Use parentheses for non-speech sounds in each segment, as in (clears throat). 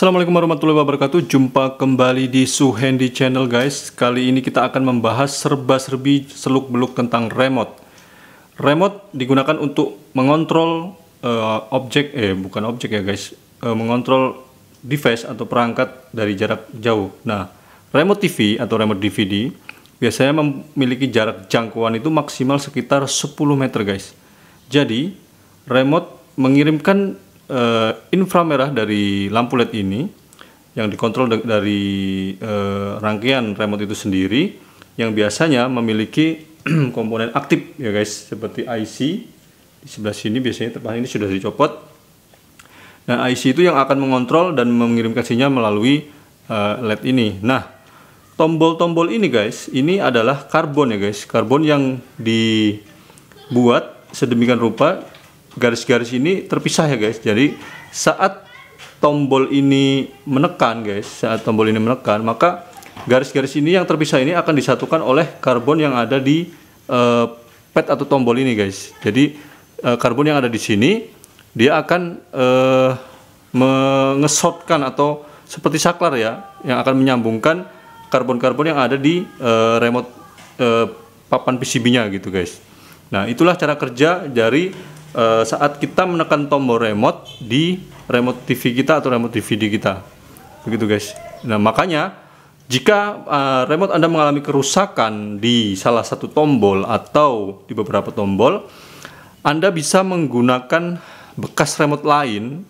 Assalamualaikum warahmatullahi wabarakatuh Jumpa kembali di Suhendi Channel guys Kali ini kita akan membahas serba-serbi seluk-beluk tentang remote Remote digunakan untuk mengontrol uh, objek Eh bukan objek ya guys uh, Mengontrol device atau perangkat dari jarak jauh Nah remote TV atau remote DVD Biasanya memiliki jarak jangkauan itu maksimal sekitar 10 meter guys Jadi remote mengirimkan uh, inframerah dari lampu LED ini yang dikontrol dari uh, rangkaian remote itu sendiri yang biasanya memiliki (clears throat) komponen aktif ya guys seperti IC di sebelah sini biasanya terpakai ini sudah dicopot Nah IC itu yang akan mengontrol dan mengirimkan sinyal melalui uh, LED ini nah tombol-tombol ini guys ini adalah karbon ya guys karbon yang dibuat sedemikian rupa garis-garis ini terpisah ya guys jadi saat tombol ini menekan guys saat tombol ini menekan maka garis-garis ini yang terpisah ini akan disatukan oleh karbon yang ada di uh, pad atau tombol ini guys jadi uh, karbon yang ada di sini dia akan uh, mengesotkan atau seperti saklar ya yang akan menyambungkan karbon-karbon yang ada di uh, remote uh, papan PCB-nya gitu guys nah itulah cara kerja dari Eh, saat kita menekan tombol remote di remote TV kita atau remote DVD kita. Begitu guys. Nah, makanya jika uh, remote Anda mengalami kerusakan di salah satu tombol atau di beberapa tombol, Anda bisa menggunakan bekas remote lain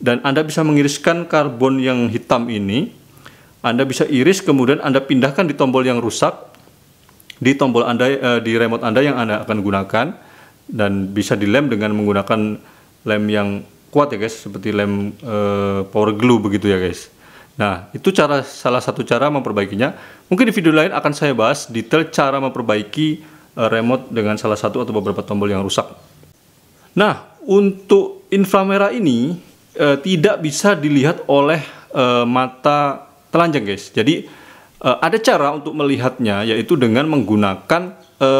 dan Anda bisa mengiriskan karbon yang hitam ini. Anda bisa iris kemudian Anda pindahkan di tombol yang rusak di tombol Anda uh, di remote Anda yang Anda akan gunakan dan bisa dilem dengan menggunakan lem yang kuat ya guys seperti lem e, power glue begitu ya guys nah itu cara salah satu cara memperbaikinya mungkin di video lain akan saya bahas detail cara memperbaiki e, remote dengan salah satu atau beberapa tombol yang rusak nah untuk inframerah ini e, tidak bisa dilihat oleh e, mata telanjang guys jadi e, ada cara untuk melihatnya yaitu dengan menggunakan e,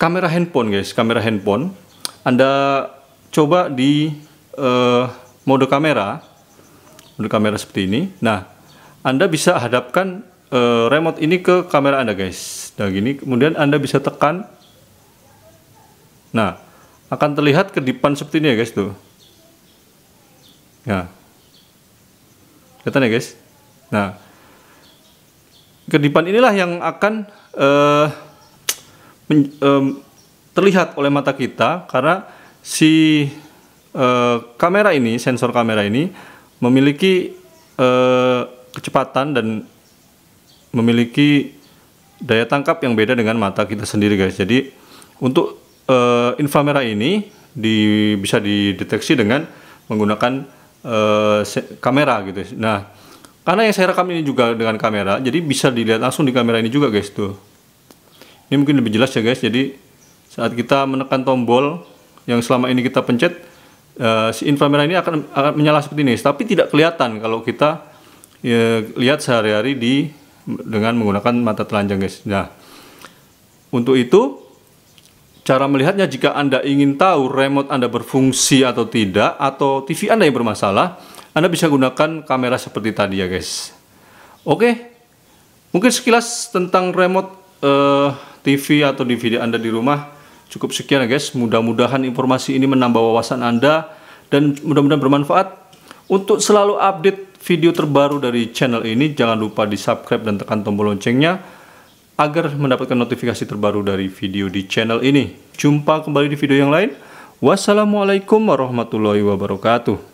kamera handphone guys, kamera handphone. Anda coba di uh, mode kamera, mode kamera seperti ini. Nah, Anda bisa hadapkan uh, remote ini ke kamera Anda guys. Nah gini, kemudian Anda bisa tekan. Nah, akan terlihat kedipan seperti ini ya guys tuh. Nah, kelihatan ya guys. Nah, kedipan inilah yang akan uh, men, um, terlihat oleh mata kita karena si uh, kamera ini, sensor kamera ini memiliki uh, kecepatan dan memiliki daya tangkap yang beda dengan mata kita sendiri guys. Jadi untuk uh, inframerah ini di, bisa dideteksi dengan menggunakan uh, kamera gitu. Nah, karena yang saya rekam ini juga dengan kamera, jadi bisa dilihat langsung di kamera ini juga guys tuh ini mungkin lebih jelas ya guys jadi saat kita menekan tombol yang selama ini kita pencet uh, si inframerah ini akan, akan menyala seperti ini tapi tidak kelihatan kalau kita ya, lihat sehari-hari di dengan menggunakan mata telanjang guys nah untuk itu cara melihatnya jika anda ingin tahu remote anda berfungsi atau tidak atau TV anda yang bermasalah anda bisa gunakan kamera seperti tadi ya guys oke mungkin sekilas tentang remote uh, TV atau DVD Anda di rumah. Cukup sekian ya guys, mudah-mudahan informasi ini menambah wawasan Anda dan mudah-mudahan bermanfaat. Untuk selalu update video terbaru dari channel ini, jangan lupa di subscribe dan tekan tombol loncengnya agar mendapatkan notifikasi terbaru dari video di channel ini. Jumpa kembali di video yang lain. Wassalamualaikum warahmatullahi wabarakatuh.